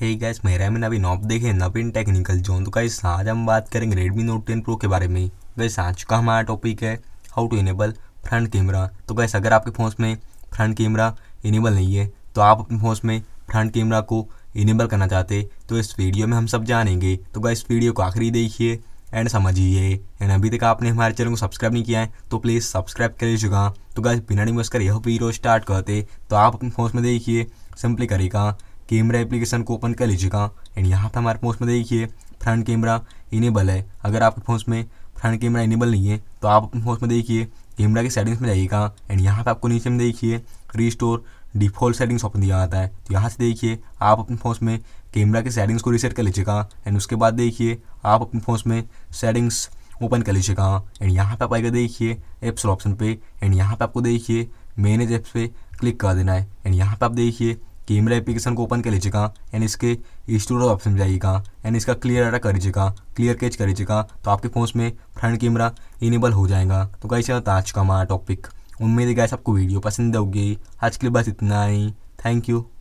हे hey gas मेरा मैंने अभी नॉप देखें नवीन टेक्निकल जोन तो गाइस आज हम बात करेंगे रेडमी नोट टेन प्रो के बारे में गैस आज का हमारा टॉपिक है how to enable front camera तो गैस अगर आपके फ़ोन में फ्रंट कैमरा इनेबल नहीं है तो आप अपने फ़ोन में फ्रंट कैमरा को इनेबल करना चाहते तो इस वीडियो में हम सब जानेंगे तो गैस वीडियो को आखिरी देखिए एंड समझिए एंड अभी तक आपने हमारे चैनल को सब्सक्राइब नहीं किया है तो प्लीज़ सब्सक्राइब कर लीजिएगा तो गैस बिना नहीं कर यह वीडियो स्टार्ट करते तो आप अपने फोन में देखिए सिंपली करेगा कैमरा एप्लीकेशन को ओपन कर लीजिएगा एंड यहाँ पर हमारे फोन में देखिए फ्रंट कैमरा इनेबल है अगर आपके फोन में फ्रंट कैमरा इनेबल नहीं है तो आप अपने फोन में देखिए कैमरा की सेटिंग्स में जाइएगा एंड यहाँ पर आपको नीचे में देखिए रीस्टोर डिफॉल्ट सेटिंग्स ओपन दिया जाता है तो यहाँ से देखिए आप अपने फोन में कैमरा के सेटिंग्स को रीसेट कर लीजिएगा एंड उसके बाद देखिए आप अपने फोन में सेटिंग्स ओपन कर लीजिएगा एंड यहाँ पर आप आएगा देखिए एप्स ऑप्शन पे एंड यहाँ पर आपको देखिए मैनेज एप्स पे क्लिक कर देना है एंड यहाँ पर आप देखिए कैमरा एप्लीकेशन को ओपन कर लीजिएगा एंड इसके स्टोरेज ऑप्शन में जाइएगा एंड इसका क्लियर डाटा कर लीजिएगा क्लियर कैच कर लीजिएगा तो आपके फोन में फ्रंट कैमरा इनेबल हो जाएगा तो कैसे होता आज का हमारा टॉपिक उम्मीद है गैस आपको वीडियो पसंद होगी आज के लिए बस इतना ही थैंक यू